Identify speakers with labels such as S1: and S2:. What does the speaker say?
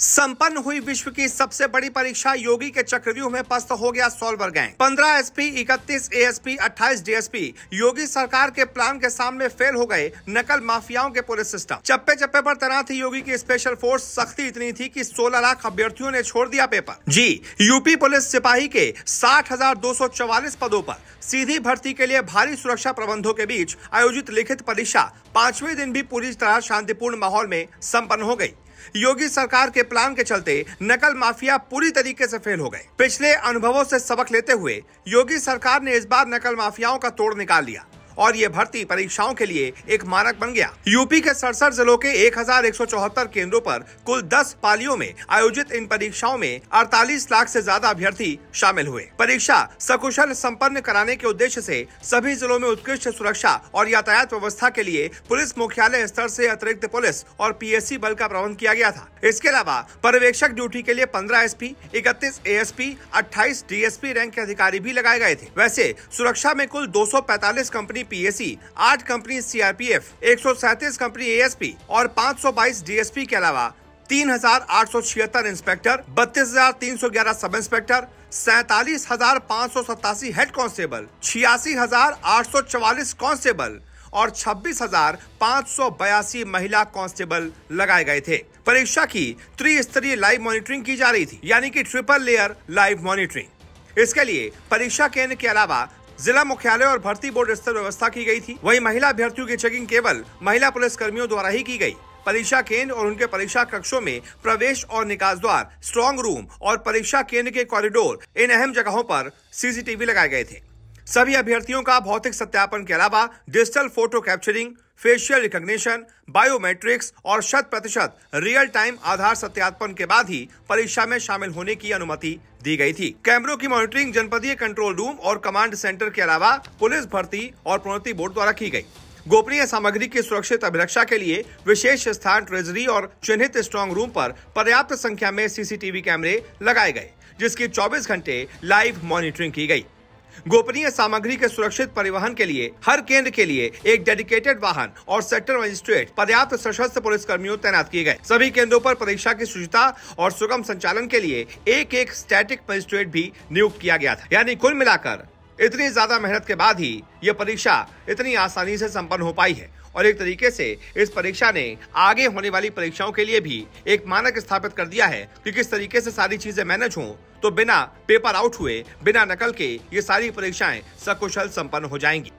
S1: संपन्न हुई विश्व की सबसे बड़ी परीक्षा योगी के चक्रव्यूह में पस्त हो गया solver gang 15 SP 31 ASP 28 DSP Yogi सरकार के प्लान के सामने फेल हो गए नकल माफियाओं के पुलिस सिस्टम चप्पे चप्पे पर तैनात योगी की स्पेशल फोर्स सख्ती इतनी थी कि 16 लाख अभ्यर्थियों ने छोड़ दिया पेपर जी यूपी पुलिस सिपाही के साठ पदों पर सीधी भर्ती के लिए भारी सुरक्षा प्रबंधों के बीच आयोजित लिखित परीक्षा पांचवें दिन भी पूरी तरह शांतिपूर्ण माहौल में संपन्न हो गयी योगी सरकार के प्लान के चलते नकल माफिया पूरी तरीके से फेल हो गए पिछले अनुभवों से सबक लेते हुए योगी सरकार ने इस बार नकल माफियाओं का तोड़ निकाल लिया और ये भर्ती परीक्षाओं के लिए एक मानक बन गया यूपी के सड़सठ जिलों के एक केंद्रों पर कुल 10 पालियों में आयोजित इन परीक्षाओं में 48 लाख से ज्यादा अभ्यर्थी शामिल हुए परीक्षा सकुशल संपन्न कराने के उद्देश्य से सभी जिलों में उत्कृष्ट सुरक्षा और यातायात व्यवस्था के लिए पुलिस मुख्यालय स्तर से अतिरिक्त पुलिस और पीएससी बल का प्रबंध किया गया था इसके अलावा पर्यवेक्षक ड्यूटी के लिए पंद्रह एस पी इकतीस डी एस पी रैंक के अधिकारी भी लगाए गए थे वैसे सुरक्षा में कुल 245 company PAC, 8 company CRPF, 137 company ASP और 522 डीएसपी के अलावा तीन हजार आठ सौ छिहत्तर इंस्पेक्टर बत्तीस हजार तीन सौ ग्यारह सब इंस्पेक्टर सैतालीस हजार पाँच सौ सतासी हेड कांस्टेबल छियासी हजार आठ सौ चवालीस कांस्टेबल और छब्बीस हजार पाँच सौ बयासी महिला कांस्टेबल लगाए गए थे परीक्षा की त्रिस्तरीय लाइव मॉनिटरिंग की जा रही थी यानी कि ट्रिपल लेयर लाइव मॉनिटरिंग इसके लिए परीक्षा केंद्र के अलावा जिला मुख्यालय और भर्ती बोर्ड स्तर व्यवस्था की गई थी वहीं महिला अभ्यर्थियों की चेकिंग केवल महिला पुलिस कर्मियों द्वारा ही की गई परीक्षा केंद्र और उनके परीक्षा कक्षों में प्रवेश और निकास द्वार स्ट्रॉन्ग रूम और परीक्षा केंद्र के कॉरिडोर इन अहम जगहों पर सीसीटीवी लगाए गए थे सभी अभ्यर्थियों का भौतिक सत्यापन के अलावा digital photo capturing facial recognition biometrics और शत प्रतिशत रियल टाइम आधार सत्यापन के बाद ही परीक्षा में शामिल होने की अनुमति दी गई थी कैमरों की मॉनिटरिंग जनपदीय कंट्रोल रूम और कमांड सेंटर के अलावा पुलिस भर्ती और प्रोन्नति बोर्ड द्वारा की गई गोपनीय सामग्री की सुरक्षित अभिरक्षा के लिए विशेष स्थान ट्रेजरी और चिन्हित स्ट्रांग रूम पर पर्याप्त संख्या में सीसीटीवी कैमरे लगाए गए जिसकी 24 घंटे लाइव मॉनिटरिंग की गई गोपनीय सामग्री के सुरक्षित परिवहन के लिए हर केंद्र के लिए एक डेडिकेटेड वाहन और सेक्टर मजिस्ट्रेट पर्याप्त सशस्त्र पुलिस कर्मियों तैनात किए गए सभी केंद्रों पर परीक्षा की शुचिता और सुगम संचालन के लिए एक एक स्टैटिक मजिस्ट्रेट भी नियुक्त किया गया था यानी कुल मिलाकर इतनी ज्यादा मेहनत के बाद ही यह परीक्षा इतनी आसानी से संपन्न हो पाई है और एक तरीके से इस परीक्षा ने आगे होने वाली परीक्षाओं के लिए भी एक मानक स्थापित कर दिया है कि किस तरीके से सारी चीजें मैनेज हों तो बिना पेपर आउट हुए बिना नकल के ये सारी परीक्षाएं सकुशल संपन्न हो जाएंगी